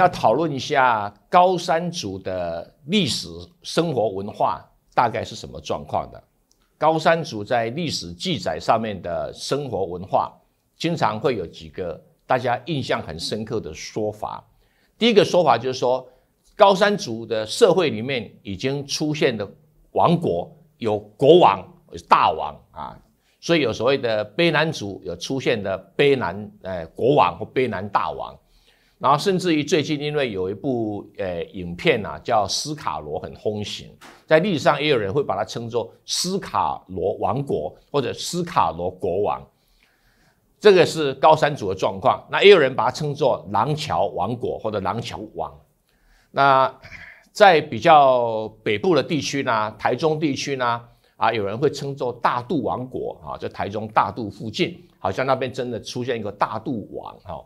要讨论一下高山族的历史、生活文化大概是什么状况的？高山族在历史记载上面的生活文化，经常会有几个大家印象很深刻的说法。第一个说法就是说，高山族的社会里面已经出现的王国，有国王、大王啊，所以有所谓的卑南族有出现的卑南呃国王或卑南大王。然后，甚至于最近，因为有一部呃影片啊，叫《斯卡罗》很轰行，在历史上也有人会把它称作斯卡罗王国或者斯卡罗国王。这个是高山族的状况。那也有人把它称作廊桥王国或者廊桥王。那在比较北部的地区呢，台中地区呢，啊，有人会称作大肚王国啊，在台中大肚附近，好像那边真的出现一个大肚王啊。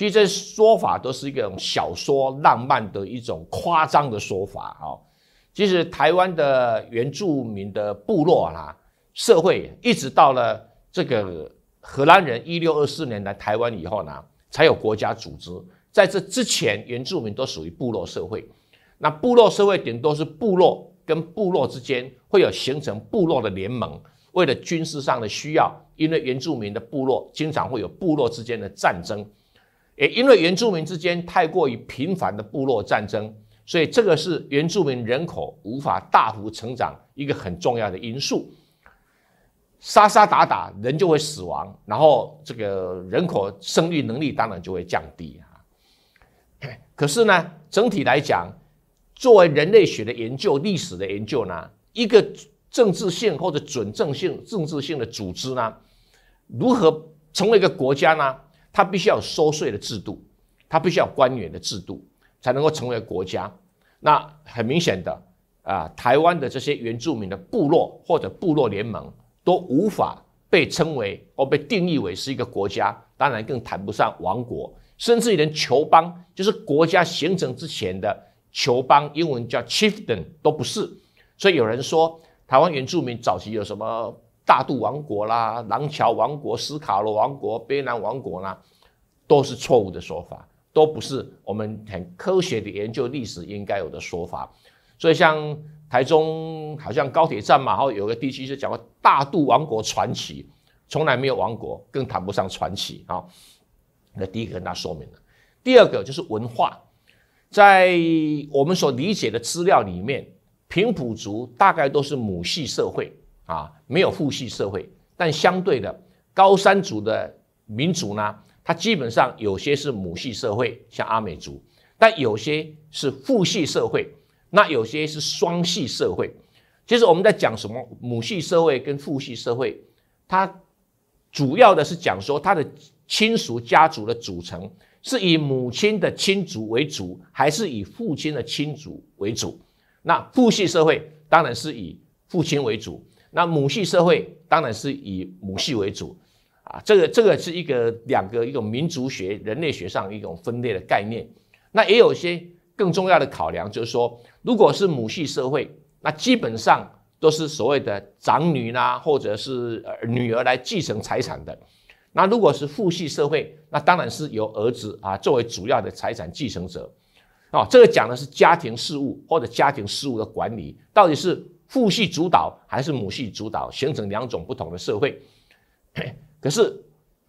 其实这说法都是一种小说、浪漫的一种夸张的说法啊。其实台湾的原住民的部落啦，社会一直到了这个荷兰人一六二四年来台湾以后呢，才有国家组织。在这之前，原住民都属于部落社会。那部落社会顶多是部落跟部落之间会有形成部落的联盟，为了军事上的需要，因为原住民的部落经常会有部落之间的战争。也因为原住民之间太过于频繁的部落战争，所以这个是原住民人口无法大幅成长一个很重要的因素。杀杀打打，人就会死亡，然后这个人口生育能力当然就会降低啊。可是呢，整体来讲，作为人类学的研究、历史的研究呢，一个政治性或者准政性、政治性的组织呢，如何成为一个国家呢？它必须要收税的制度，它必须要官员的制度，才能够成为国家。那很明显的啊，台湾的这些原住民的部落或者部落联盟都无法被称为或被定义为是一个国家，当然更谈不上王国，甚至连酋邦，就是国家形成之前的酋邦（英文叫 chieftain） 都不是。所以有人说，台湾原住民早期有什么？大渡王国啦，廊桥王国、斯卡罗王国、卑南王国啦，都是错误的说法，都不是我们很科学的研究历史应该有的说法。所以，像台中好像高铁站嘛，然后有个地区就讲过大渡王国传奇，从来没有王国，更谈不上传奇啊。那第一个跟他说明了，第二个就是文化，在我们所理解的资料里面，平埔族大概都是母系社会。啊，没有父系社会，但相对的高山族的民族呢，它基本上有些是母系社会，像阿美族，但有些是父系社会，那有些是双系社会。其实我们在讲什么母系社会跟父系社会，它主要的是讲说它的亲属家族的组成是以母亲的亲族为主，还是以父亲的亲族为主？那父系社会当然是以父亲为主。那母系社会当然是以母系为主，啊，这个这个是一个两个一种民族学人类学上一种分类的概念。那也有些更重要的考量，就是说，如果是母系社会，那基本上都是所谓的长女呐，或者是女儿来继承财产的。那如果是父系社会，那当然是由儿子啊作为主要的财产继承者。啊，这个讲的是家庭事务或者家庭事务的管理到底是。父系主导还是母系主导，形成两种不同的社会。可是，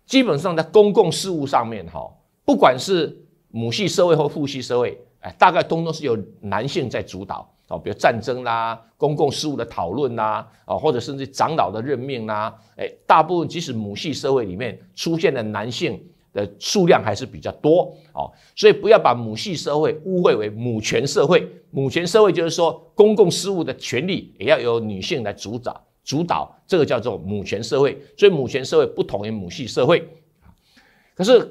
基本上在公共事务上面，哈，不管是母系社会或父系社会，哎，大概通通是由男性在主导。哦，比如战争啦、公共事务的讨论啦，啊，或者甚至长老的任命啦，哎，大部分即使母系社会里面出现的男性。的数量还是比较多哦，所以不要把母系社会误会为母权社会。母权社会就是说，公共事务的权利也要由女性来主导，主导这个叫做母权社会。所以母权社会不同于母系社会可是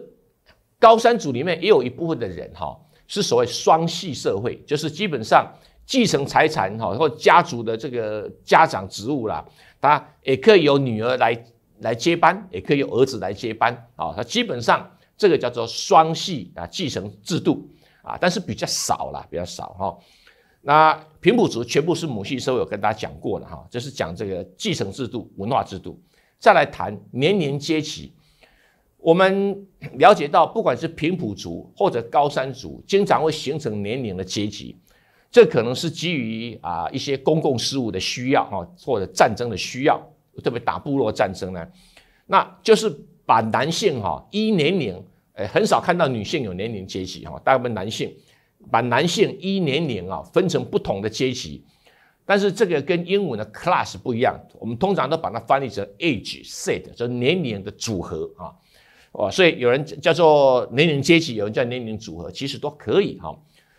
高山族里面也有一部分的人哈，是所谓双系社会，就是基本上继承财产哈或家族的这个家长职务啦，他也可以由女儿来。来接班，也可以由儿子来接班啊。他基本上这个叫做双系啊继承制度啊，但是比较少啦，比较少哈。那平埔族全部是母系社会，有，跟大家讲过了哈，就是讲这个继承制度、文化制度。再来谈年年阶级，我们了解到，不管是平埔族或者高山族，经常会形成年龄的阶级，这可能是基于啊一些公共事务的需要哈，或者战争的需要。特别打部落战争呢，那就是把男性哈，依年龄，诶，很少看到女性有年龄阶级哈，大部分男性把男性依年龄啊分成不同的阶级，但是这个跟英文的 class 不一样，我们通常都把它翻译成 age set，就年龄的组合啊，哦，所以有人叫做年龄阶级，有人叫年龄组合，其实都可以哈。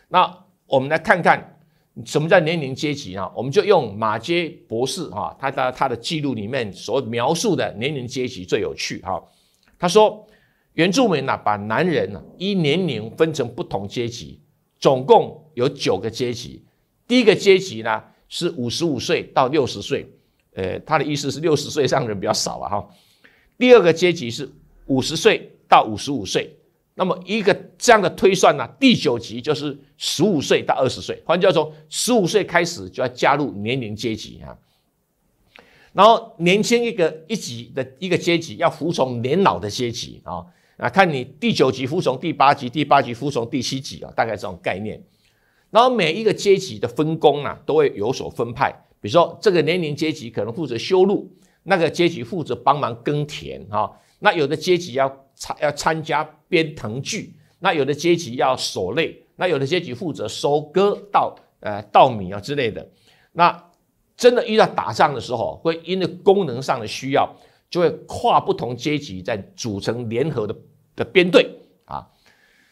那我们来看看。什么叫年龄阶级呢？我们就用马杰博士哈，他的他的记录里面所描述的年龄阶级最有趣哈。他说，原住民呢把男人呢依年龄分成不同阶级，总共有九个阶级。第一个阶级呢是五十五岁到六十岁，呃，他的意思是六十岁上的人比较少啊哈。第二个阶级是五十岁到五十五岁，那么一个。这样的推算呢，第九级就是十五岁到二十岁，就话说，十五岁开始就要加入年龄阶级啊。然后年轻一个一级的一个阶级要服从年老的阶级啊啊，看你第九级服从第八级，第八级服从第七级啊，大概这种概念。然后每一个阶级的分工啊，都会有所分派，比如说这个年龄阶级可能负责修路，那个阶级负责帮忙耕田啊，那有的阶级要参要参加编藤剧。那有的阶级要守擂，那有的阶级负责收割稻，呃，稻米啊之类的。那真的遇到打仗的时候，会因为功能上的需要，就会跨不同阶级在组成联合的的编队啊。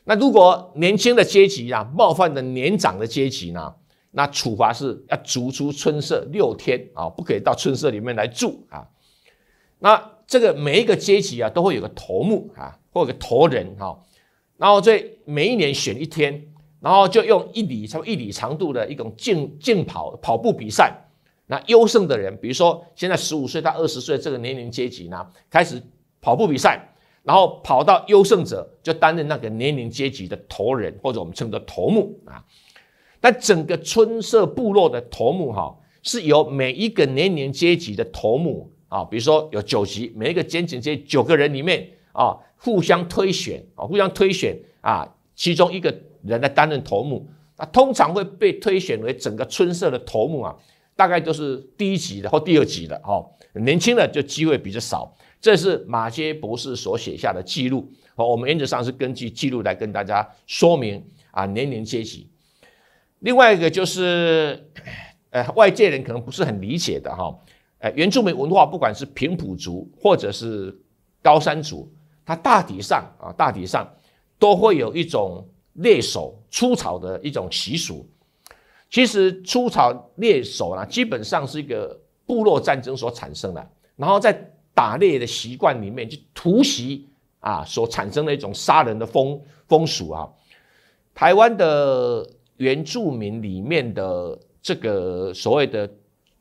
那如果年轻的阶级啊冒犯的年长的阶级呢，那处罚是要逐出村社六天啊，不可以到村社里面来住啊。那这个每一个阶级啊都会有个头目啊，或有个头人哈。然后这每一年选一天，然后就用一里，差不多一里长度的一种竞竞跑跑步比赛。那优胜的人，比如说现在十五岁到二十岁这个年龄阶级呢，开始跑步比赛，然后跑到优胜者就担任那个年龄阶级的头人，或者我们称作头目啊。那整个村社部落的头目哈，是由每一个年龄阶级的头目啊，比如说有九级，每一个年龄阶九个人里面。啊，互相推选啊，互相推选啊，其中一个人来担任头目，那通常会被推选为整个村社的头目啊，大概都是第一级的或第二级的哦，年轻的就机会比较少。这是马歇博士所写下的记录，哦，我们原则上是根据记录来跟大家说明啊，年龄阶级。另外一个就是，呃，外界人可能不是很理解的哈，呃，原住民文化，不管是平埔族或者是高山族。它大体上啊，大体上都会有一种猎手、出草的一种习俗。其实，出草猎手呢，基本上是一个部落战争所产生的，然后在打猎的习惯里面就突袭啊，所产生的一种杀人的风风俗啊。台湾的原住民里面的这个所谓的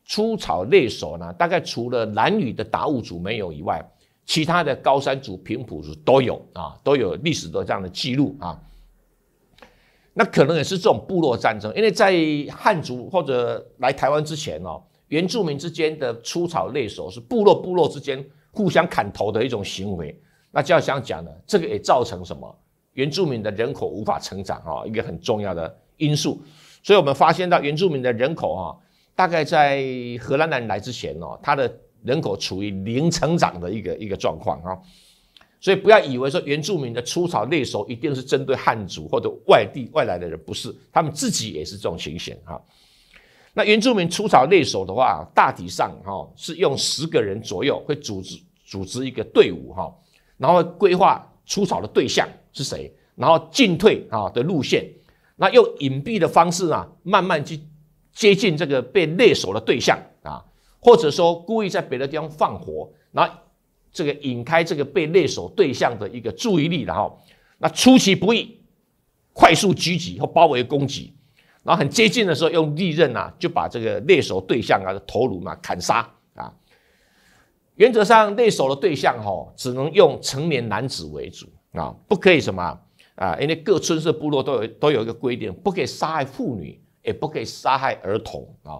出草猎手呢，大概除了蓝语的达悟族没有以外。其他的高山族、平埔族都有啊，都有历史的这样的记录啊。那可能也是这种部落战争，因为在汉族或者来台湾之前哦，原住民之间的出草猎手是部落部落之间互相砍头的一种行为。那就要想讲呢，这个也造成什么原住民的人口无法成长啊，一个很重要的因素。所以我们发现到原住民的人口啊，大概在荷兰人来之前哦，他的。人口处于零成长的一个一个状况啊，所以不要以为说原住民的出草猎手一定是针对汉族或者外地外来的人，不是，他们自己也是这种情形哈。那原住民出草猎手的话，大体上哈是用十个人左右会组织组织一个队伍哈，然后规划出草的对象是谁，然后进退啊的路线，那用隐蔽的方式呢，慢慢去接近这个被猎手的对象啊。或者说故意在别的地方放火，那这个引开这个被猎手对象的一个注意力然后那出其不意，快速狙击和包围攻击，然后很接近的时候用利刃啊，就把这个猎手对象啊的头颅嘛砍杀啊。原则上猎手的对象哈只能用成年男子为主啊，不可以什么啊，因为各村社部落都有都有一个规定，不可以杀害妇女，也不可以杀害儿童啊。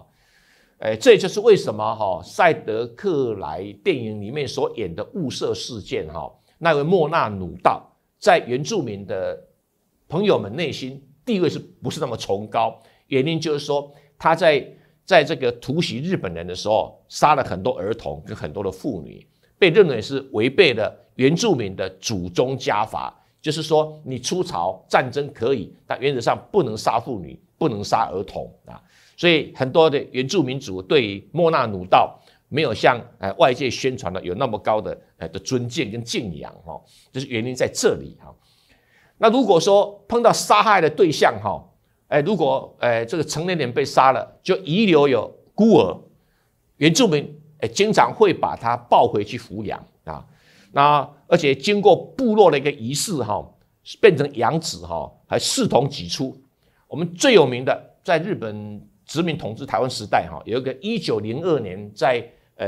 哎，这就是为什么哈塞德克莱电影里面所演的雾社事件哈，那位莫那努道在原住民的朋友们内心地位是不是那么崇高？原因就是说他在在这个突袭日本人的时候，杀了很多儿童跟很多的妇女，被认为是违背了原住民的祖宗家法，就是说你出朝战争可以，但原则上不能杀妇女，不能杀儿童啊。所以很多的原住民族对于莫那奴道没有像哎外界宣传的有那么高的哎的尊敬跟敬仰哈，就是原因在这里哈。那如果说碰到杀害的对象哈，哎如果哎这个成年人被杀了，就遗留有孤儿，原住民哎经常会把他抱回去抚养啊，那而且经过部落的一个仪式哈，变成养子哈，还视同己出。我们最有名的在日本。殖民统治台湾时代，哈，有一个一九零二年在呃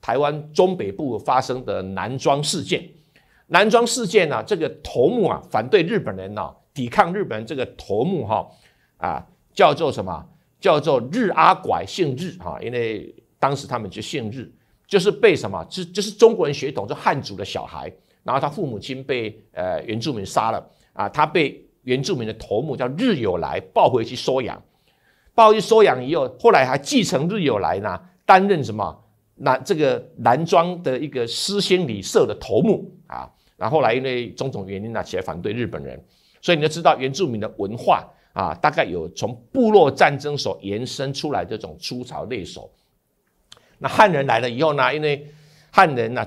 台湾中北部发生的男装事件。男装事件呢，这个头目啊，反对日本人啊，抵抗日本人。这个头目哈，啊，叫做什么？叫做日阿拐，姓日啊，因为当时他们就姓日，就是被什么？就就是中国人血统，就汉族的小孩。然后他父母亲被呃原住民杀了啊，他被原住民的头目叫日有来抱回去收养。抱一收养以后，后来还继承日友来呢，担任什么？那这个男装的一个私心旅社的头目啊。然后来因为种种原因呢，起来反对日本人，所以你就知道原住民的文化啊，大概有从部落战争所延伸出来这种粗糙猎手。那汉人来了以后呢，因为汉人呢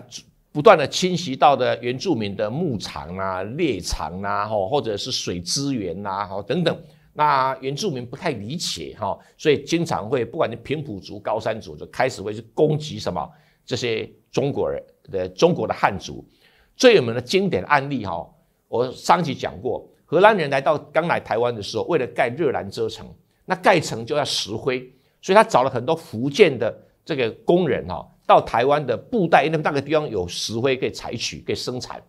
不断的侵袭到的原住民的牧场啊、猎场啊、或者是水资源啊，等等。那原住民不太理解哈，所以经常会，不管是平埔族、高山族，就开始会去攻击什么这些中国人，的中国的汉族。最有名的经典案例哈，我上集讲过，荷兰人来到刚来台湾的时候，为了盖热兰遮城，那盖城就要石灰，所以他找了很多福建的这个工人哈，到台湾的布袋那么大个地方有石灰可以采取，可以生产，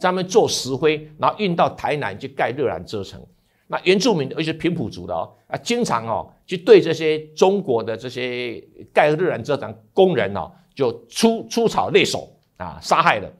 他们做石灰，然后运到台南去盖热兰遮城。那原住民的其是平埔族的哦啊，经常哦去对这些中国的这些盖日染遮挡工人哦，就出出草猎手啊，杀害了。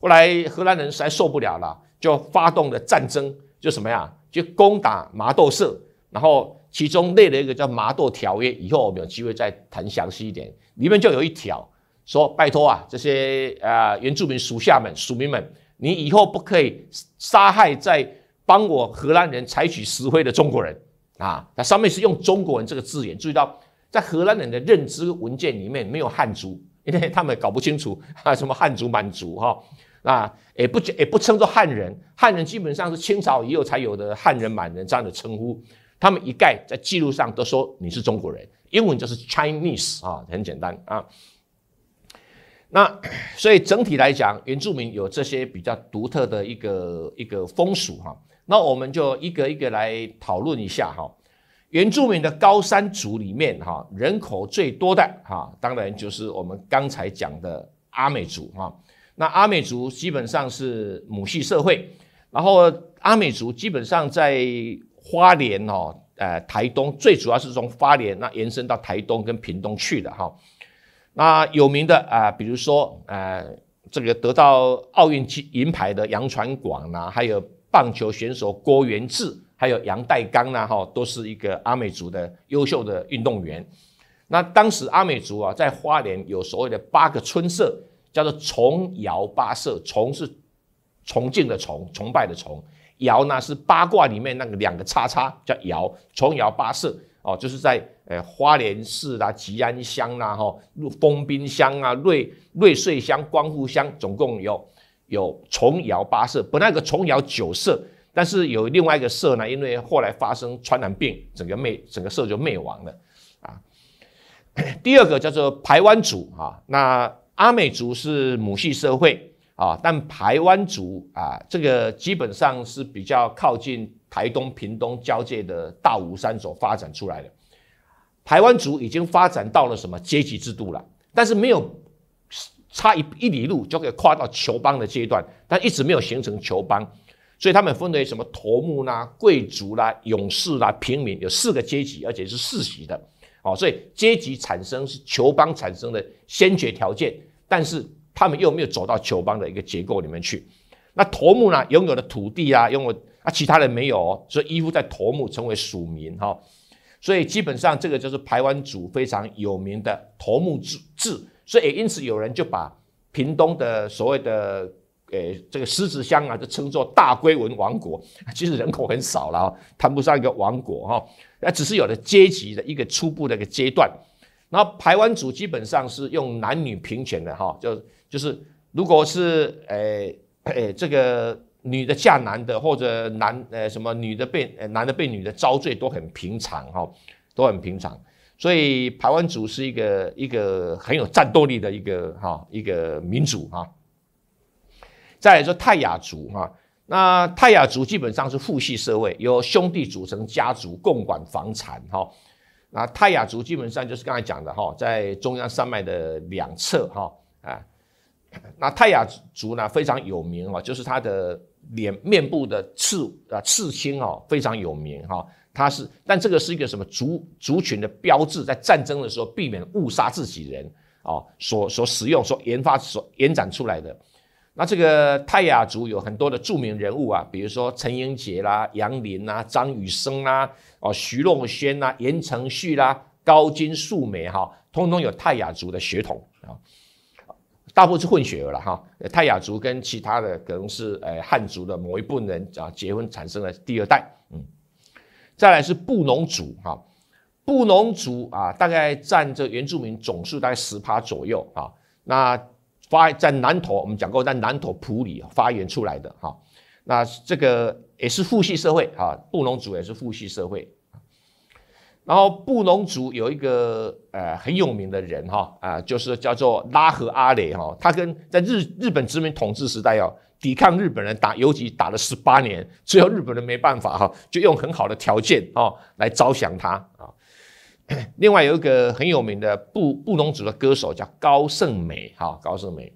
后来荷兰人实在受不了了，就发动了战争，就什么呀，就攻打麻豆社。然后其中列了一个叫麻豆条约，以后我们有机会再谈详细一点。里面就有一条说，拜托啊，这些啊原住民属下们、属民们，你以后不可以杀害在。帮我荷兰人采取石灰的中国人啊，那上面是用中国人这个字眼。注意到，在荷兰人的认知文件里面没有汉族，因为他们搞不清楚啊，什么汉族、满族哈，啊也不也不称作汉人，汉人基本上是清朝以后才有的汉人、满人这样的称呼，他们一概在记录上都说你是中国人，英文就是 Chinese 啊，很简单啊。那 所以整体来讲，原住民有这些比较独特的一个一个风俗哈。那我们就一个一个来讨论一下哈。原住民的高山族里面哈，人口最多的哈，当然就是我们刚才讲的阿美族哈。那阿美族基本上是母系社会，然后阿美族基本上在花莲哦，呃，台东最主要是从花莲那延伸到台东跟屏东去的哈。那有名的啊，比如说，呃，这个得到奥运银牌的杨传广呐，还有棒球选手郭元志，还有杨代刚呐，哈，都是一个阿美族的优秀的运动员。那当时阿美族啊，在花莲有所谓的八个村社，叫做崇瑶八社。崇是崇敬的崇，崇拜的崇。瑶呢是八卦里面那个两个叉叉叫瑶。崇瑶八社。哦，就是在呃花莲市啦、吉安乡啦、哦、丰滨乡啊、瑞瑞穗乡、光复乡，总共有有重窑八社，本来一个重窑九社，但是有另外一个社呢，因为后来发生传染病，整个灭整个社就灭亡了啊。第二个叫做排湾族啊，那阿美族是母系社会啊，但排湾族啊，这个基本上是比较靠近。台东、屏东交界的大武山所发展出来的台湾族已经发展到了什么阶级制度了？但是没有差一一里路就可以跨到球邦的阶段，但一直没有形成球邦，所以他们分为什么头目啦、贵族啦、勇士啦、平民，有四个阶级，而且是世袭的。哦，所以阶级产生是球邦产生的先决条件，但是他们又没有走到球邦的一个结构里面去。那头目呢，拥有的土地啊，拥有。啊，其他人没有，所以依附在头目成为属民哈，所以基本上这个就是台湾族非常有名的头目制制，所以也因此有人就把屏东的所谓的诶这个狮子乡啊，就称作大龟纹王国，其实人口很少了谈不上一个王国哈，那只是有了阶级的一个初步的一个阶段，然后湾族基本上是用男女平权的哈，就就是如果是诶诶这个。女的嫁男的，或者男呃什么女的被男的被女的遭罪都很平常哈，都很平常。所以台湾族是一个一个很有战斗力的一个哈一个民族哈。再来说泰雅族哈，那泰雅族基本上是父系社会，由兄弟组成家族共管房产哈。那泰雅族基本上就是刚才讲的哈，在中央山脉的两侧哈啊。那泰雅族呢非常有名哦，就是它的。脸面部的刺啊，刺青哦，非常有名哈。它是，但这个是一个什么族族群的标志，在战争的时候避免误杀自己人啊，所所使用、所研发、所延展出来的。那这个泰雅族有很多的著名人物啊，比如说陈英杰啦、杨林啦、张雨生啦、哦徐若瑄啦、言承旭啦、高金素梅哈，通通有泰雅族的血统啊。大部分是混血儿了哈，泰雅族跟其他的可能是呃汉族的某一部分人啊结婚产生了第二代，嗯，再来是布农族哈，布农族啊大概占这原住民总数大概十趴左右啊，那发在南投，我们讲过在南投普里发源出来的哈，那这个也是父系社会哈，布农族也是父系社会。然后布隆族有一个呃很有名的人哈啊，就是叫做拉和阿雷哈，他跟在日日本殖民统治时代哦，抵抗日本人打，尤其打了十八年，最后日本人没办法哈，就用很好的条件哦来招降他啊。另外有一个很有名的布布隆族的歌手叫高胜美哈，高胜美。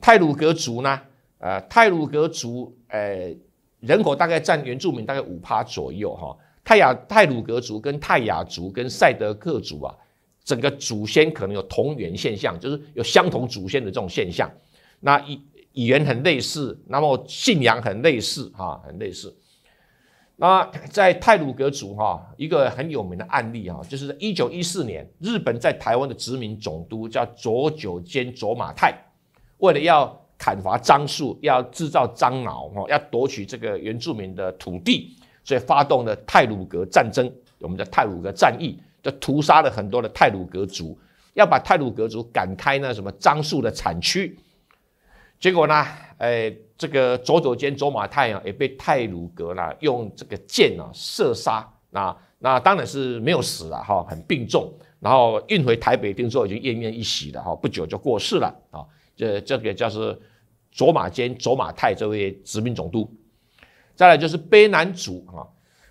泰鲁格族呢，呃泰鲁格族呃人口大概占原住民大概五趴左右哈。泰雅、泰鲁格族跟泰雅族跟塞德克族啊，整个祖先可能有同源现象，就是有相同祖先的这种现象。那语语言很类似，那么信仰很类似，哈，很类似。那在泰鲁格族哈，一个很有名的案例哈，就是一九一四年，日本在台湾的殖民总督叫佐久间左马泰，为了要砍伐樟树，要制造樟脑哈，要夺取这个原住民的土地。所以发动了泰鲁格战争，我们叫泰鲁格战役，就屠杀了很多的泰鲁格族，要把泰鲁格族赶开那什么樟树的产区。结果呢，哎，这个左佐间左马太啊，也被泰鲁格呢用这个箭啊射杀，那那当然是没有死啊，哈，很病重，然后运回台北听说已经奄奄一息了，哈，不久就过世了，啊，这这个叫是左马间左马太这位殖民总督。再来就是卑南族啊，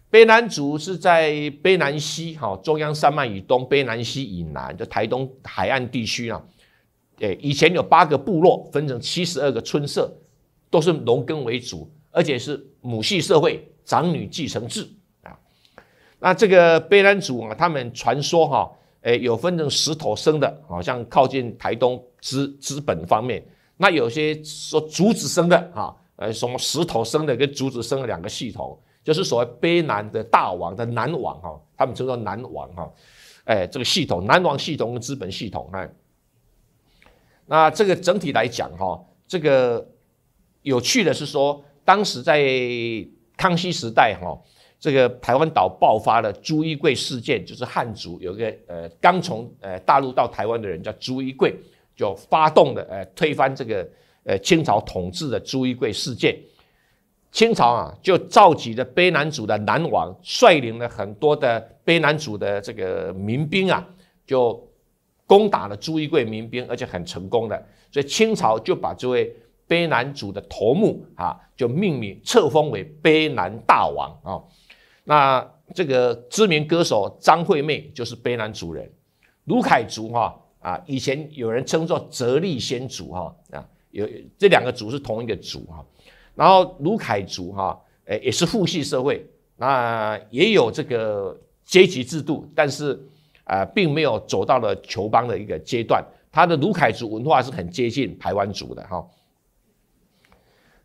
卑南族是在卑南西哈中央山脉以东，卑南西以南，就台东海岸地区啊。诶，以前有八个部落，分成七十二个村社，都是农耕为主，而且是母系社会，长女继承制啊。那这个卑南族啊，他们传说哈，诶，有分成石头生的，好像靠近台东资资本方面，那有些说竹子生的啊。呃，什么石头生的跟竹子生的两个系统，就是所谓卑南的大王的南王哈，他们称作南王哈，哎，这个系统南王系统跟资本系统哎，那这个整体来讲哈，这个有趣的是说，当时在康熙时代哈，这个台湾岛爆发了朱一贵事件，就是汉族有个呃刚从呃大陆到台湾的人叫朱一贵，就发动了呃推翻这个。呃，清朝统治的朱一贵事件，清朝啊就召集了卑南族的南王，率领了很多的卑南族的这个民兵啊，就攻打了朱一贵民兵，而且很成功的，所以清朝就把这位卑南族的头目啊，就命名册封为卑南大王啊。那这个知名歌手张惠妹就是卑南族人，卢凯族哈啊，以前有人称作泽利先祖哈啊。有这两个族是同一个族哈。然后卢凯族哈，诶也是父系社会，那也有这个阶级制度，但是啊，并没有走到了球邦的一个阶段，他的卢凯族文化是很接近台湾族的哈。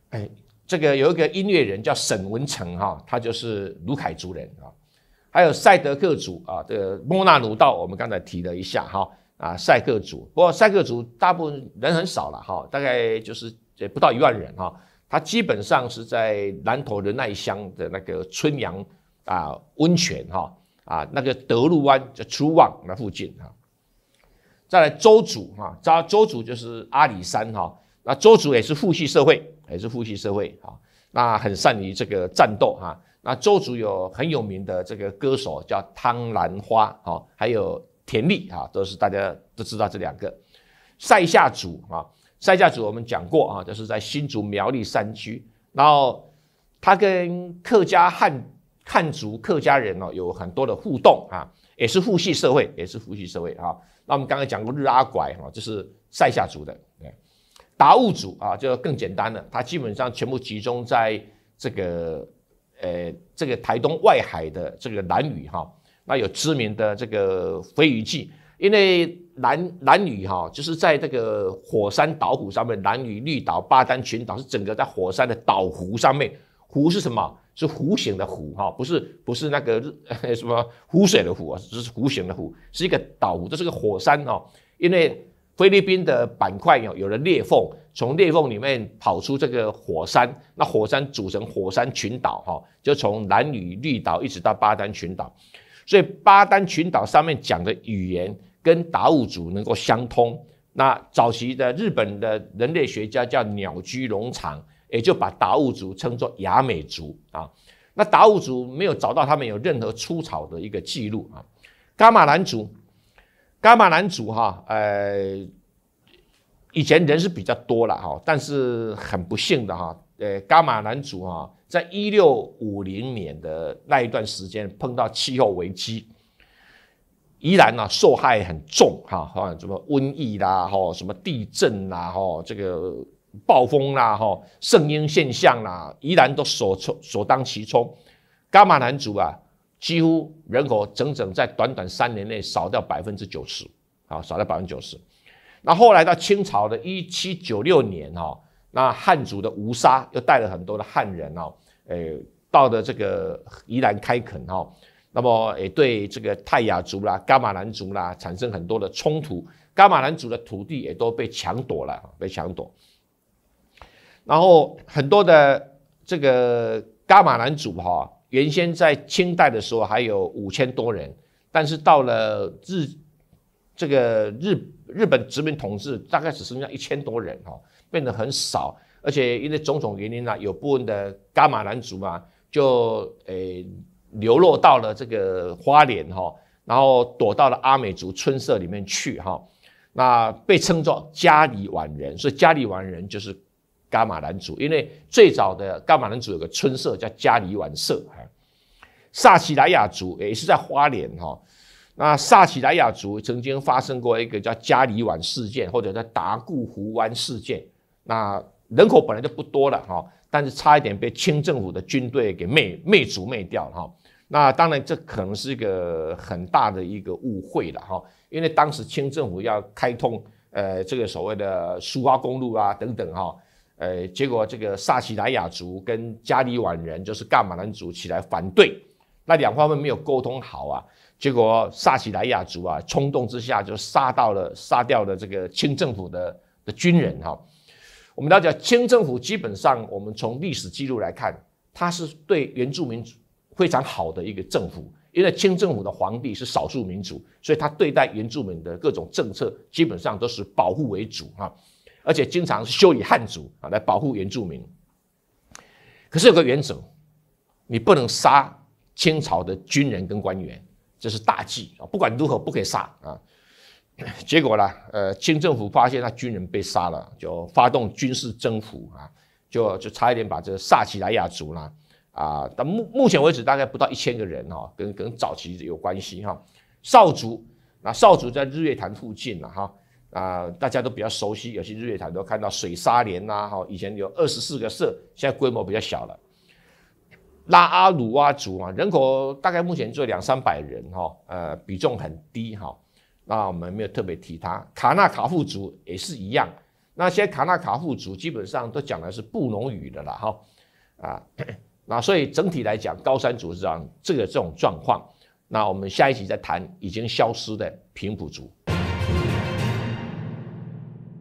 哎，这个有一个音乐人叫沈文成哈，他就是卢凯族人啊，还有赛德克族啊个莫纳鲁道，我们刚才提了一下哈。啊，赛克族，不过赛克族大部分人很少了哈，大概就是也不到一万人哈。他基本上是在南投的那乡的那个春阳啊温泉哈啊那个德路湾叫初望那附近哈。再来周族哈，邹周族就是阿里山哈，那周族也是父系社会，也是父系社会哈，那很善于这个战斗哈。那周族有很有名的这个歌手叫汤兰花哈，还有。田力啊，都是大家都知道这两个，塞下族啊，塞下族我们讲过啊，就是在新竹苗栗山区，然后他跟客家汉汉族客家人哦有很多的互动啊，也是父系社会，也是父系社会啊。那我们刚刚讲过日阿拐哈，就是塞下族的，达悟族啊，就更简单了，他基本上全部集中在这个呃这个台东外海的这个南屿哈。那有知名的这个飞鱼记，因为南南屿哈就是在这个火山岛湖上面，南屿绿岛、巴丹群岛是整个在火山的岛湖上面，湖是什么？是湖形的湖哈，不是不是那个 什么湖水的湖啊，只是湖形的湖，是一个岛湖，这是个火山哦。因为菲律宾的板块有有了裂缝，从裂缝里面跑出这个火山，那火山组成火山群岛哈，就从南屿绿岛一直到巴丹群岛。所以巴丹群岛上面讲的语言跟达悟族能够相通。那早期的日本的人类学家叫鸟居龙场，也就把达悟族称作雅美族啊。那达悟族没有找到他们有任何出草的一个记录啊。伽马兰族，伽马兰族哈，呃，以前人是比较多了哈，但是很不幸的哈。呃，伽马男主啊，在一六五零年的那一段时间，碰到气候危机，依然呢受害很重哈啊，什么瘟疫啦，哈，什么地震啦，哈，这个暴风啦，哈，圣婴现象啦，依然都所冲所当其冲。伽马男主啊，几乎人口整整在短短三年内少掉百分之九十，啊少掉百分之九十。那后来到清朝的一七九六年哈。那汉族的吴沙又带了很多的汉人哦，诶，到的这个宜兰开垦哦，那么也对这个泰雅族啦、噶玛兰族啦产生很多的冲突，噶玛兰族的土地也都被抢夺了，被抢夺。然后很多的这个噶玛兰族哈，原先在清代的时候还有五千多人，但是到了日这个日日本殖民统治，大概只剩下一千多人哈。变得很少，而且因为种种原因呢，有部分的伽马兰族嘛，就诶流落到了这个花莲哈，然后躲到了阿美族村社里面去哈。那被称作加里晚人，所以加里晚人就是伽马兰族，因为最早的伽马兰族有个村社叫加里晚社。哈，萨奇莱亚族也是在花莲哈。那萨奇莱亚族曾经发生过一个叫加里宛事件，或者在达固湖湾事件。那人口本来就不多了哈，但是差一点被清政府的军队给灭灭族灭掉哈。那当然这可能是一个很大的一个误会了哈，因为当时清政府要开通呃这个所谓的苏花公路啊等等哈，呃结果这个萨奇莱雅族跟加里宛人就是噶玛兰族起来反对，那两方面没有沟通好啊，结果萨奇莱雅族啊冲动之下就杀到了杀掉了这个清政府的的军人哈。我们了解清政府基本上，我们从历史记录来看，它是对原住民非常好的一个政府。因为清政府的皇帝是少数民族，所以他对待原住民的各种政策基本上都是保护为主啊，而且经常是修以汉族啊来保护原住民。可是有个原则，你不能杀清朝的军人跟官员，这是大忌啊！不管如何，不可以杀啊。结果呢？呃，清政府发现那军人被杀了，就发动军事征服啊，就就差一点把这萨奇莱亚族呢，啊，到目目前为止大概不到一千个人哈，跟跟早期有关系哈。少族，那少族在日月潭附近了哈，啊，大家都比较熟悉，有些日月潭都看到水沙连呐哈，以前有二十四个社，现在规模比较小了。拉阿鲁哇族嘛，人口大概目前只有两三百人哈，呃，比重很低哈。那我们没有特别提他，卡纳卡富族也是一样，那些卡纳卡富族基本上都讲的是布农语的啦，哈，啊，那所以整体来讲高山族是这样这个这种状况，那我们下一集再谈已经消失的平埔族。